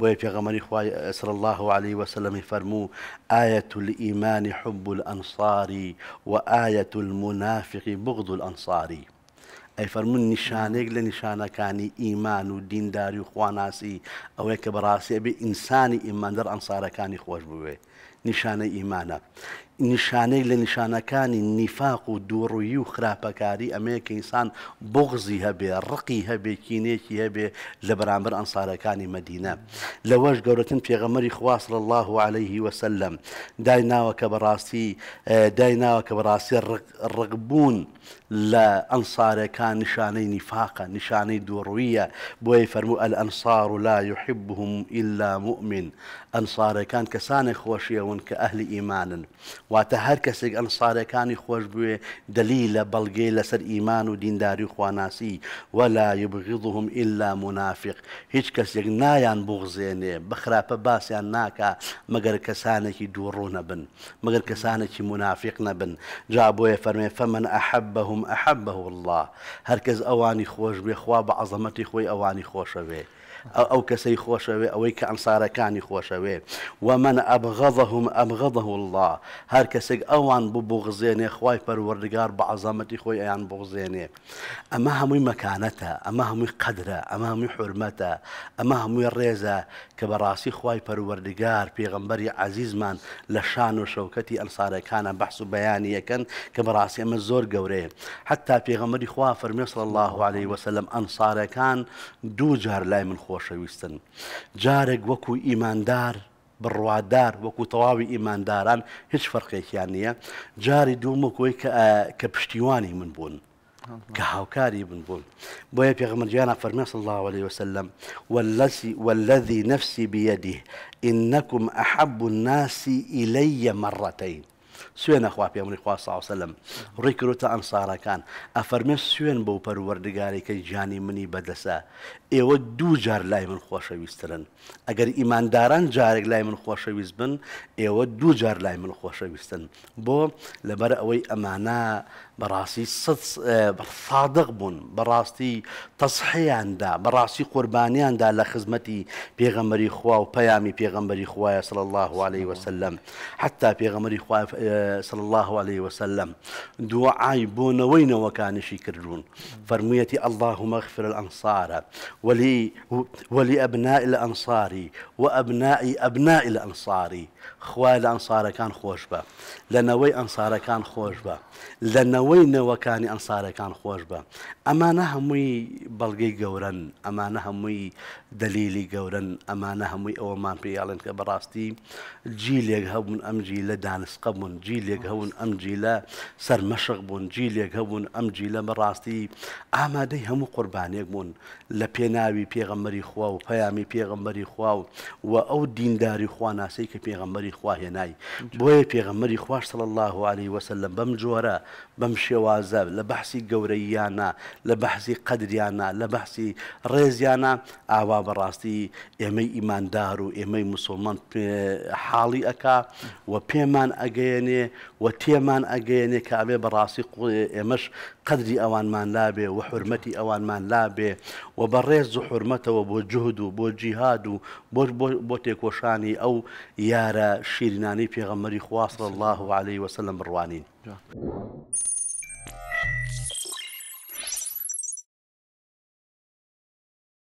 بۆیە پێغەمەری خوای ئەسر الله عليه وسلم فەرموو آية الإيمان حب الأنصار وآية المنافق بغض الأنصار أي فەرمون النشانة لە نیشانەکانی ئیمان و دینداری و خواناسی ئەوەیە کە بەڕاستێ بێ ئینسانی ئیماندەر ئەنسارەکانی خۆش بوێ نیشانە ئیمانە نیشانەی لە نیشانەکانی نیفاق و دووڕووی و خراپەکاری ئەمەیەکە ئینسان بغزی هەبێ ڕقی هەبێکینێکی هەبێ لە بەرامبەر ئەنسارەکانی مدینە لەوەش گەورەتن پێغەمەری خواست لە الله عليه وسلم دای ناوە کە بەڕاستی دای ناوە کە بەڕاستی ڕقبوون لە ئەنسارەکان نیشانەی نیفاقە نیشانەی دووڕویە بۆیە فەرموو ئەل ئەنسار و لا يحبهم إلا مؤمن ئەنسارەکان کەسانێک خۆشیەون کە ئەهلی ئیمانن واتە هەر کەسێک ئەنسارەکانی خۆش بوێ دلی لە بەڵگەی لەسەر ئیمان و دینداری خواناسی وەلا یبغیضهم ئللا منافق هیچ کەسێک نایان بغزێنێ بخراپە باسییان ناکە مەگەر کەسانێکی دووڕوو نەبن مەگەر کەسانێکی منافق نەبن جا بۆیە فەرمێ فەمەن ئەحەبهم ئەحەبه الله هەرکەس ئەوانی خۆش بێ خوا بە عزەمەتی خۆی ئەوانی خۆشەوێ. ئەو کەسەی خۆشەوێ ئەوەی کە ئەنسارەکانی خۆشەوێ و من ئەبغەضەهم ئەبغەضه الله هەر کەسێک ئەوان ببغزێنێ خی پەروەردگار بە عزامەتی خۆی ئەیان بغزێنێ ئەمە هەمووی مەکانەتە ئەمە هەمووی قدرە ئەمە هەمووی حرمەتە ئەمە هەمووی ڕێزە کە بەڕاستی خی پەروەردگار پێغمبەری عزیزمان لە شان و شەوکەتی ئەنسارەکانە بەحس و بەیانی یەکەن کە بەڕاستی ئەمە زۆر گەورەیە حتا پێغەمەری خوا فەرمیێسڵ الله عليه وسلم ئەنسارەکان دوو جار لای من خۆ خۆشەویستن جارێک وەکو ئیماندار بڕوادار وەکو تەواوی ئیمانداران هیچ فەرقێکیان نییە جاری جاري کۆی کە پشتیوانی من بوون کە هاوکاری من بوون بۆیە پێغمەرجیانە فەرمی صلی الله عليه وسلم والذي والذي نفسي بيده إنكم أحب الناس إلي مرتين سوێنە خوا پێمەی خوا ساوسەلم ڕێکرۆتە ئەمسارەکان ئەفەرمە سوێن بۆ پەروەردگارێکی جانی منی بەدەسە ئێوە دوو جار لای من خۆشەویسترن ئەگەر ئیمانداران جارێک لای من خۆشەویست بن ئێوە دوو جار لای من خۆشەویستن بۆ لەبەر ئەوەی ئەمانە براسي آه، بون براسي بوون بەڕاستی براسي قرباني قوربانیاندا على خدمتي بيغمري خوا و پەیامی بيغمري خوایە صلى الله عليه وسلم حتى بيغمري خوا آه، صلى الله عليه وسلم دوعای وين وكان کردوون فرميتي اللهم اغفر الأنصار ولي ولأبناء الأنصار وأبناء أبناء الأنصار خوا الانصار كان خوشبه لنوي انصار كان خوشبه لنوي نەوەی نەوەکانی ئەنسارەکان خۆش بە ئەمانە هەمووی بەڵگەی گەورن ئەمانە هەمووی دلیلی گەورن ئەمانە هەمووی ئەوەمان پیاڵێن کە بەڕاستی جیلێک هەبوون ئەمجی لە دانسقە بوون جیلێک هەبوون ئەمجی لە سەرمەشق بوون جیلێک هەبوون ئەمجی لە بەڕاستی ئامادەی هەموو قوربانێک بوون لە پێناوی پێغەمەری خوا و پەیامی پێغەمەری خوا و و ئەو دینداری خواناسی کە پێغەمەری خواهێنای بۆیە پێغەمەری خوش سڵ الله عليه وسلم بەم جۆرە بەم ئەم شێوازە لە بەحسی گەورەییانە لە بەحسی قەدریانە لە بەحسی ڕێزیانە ئاوا بەڕاستی ئێمەی ئیماندار و ئێمەی مسلمان حاڵی ئەکا و پێمان ئەگەیەنێ و تێمان ئەگەیەنێ کابێ بەڕاستی ئێمەش قدری ئەوانمان لابێ و حرمەتی ئەوانمان لابێ و بە ڕێز و حرمەتەوە بۆ جهود و بۆ جیهاد و بۆ تێکۆشانی ئەو یارە شیرینانی پێغەمەری خواست الله عليه وسلم بڕوانین.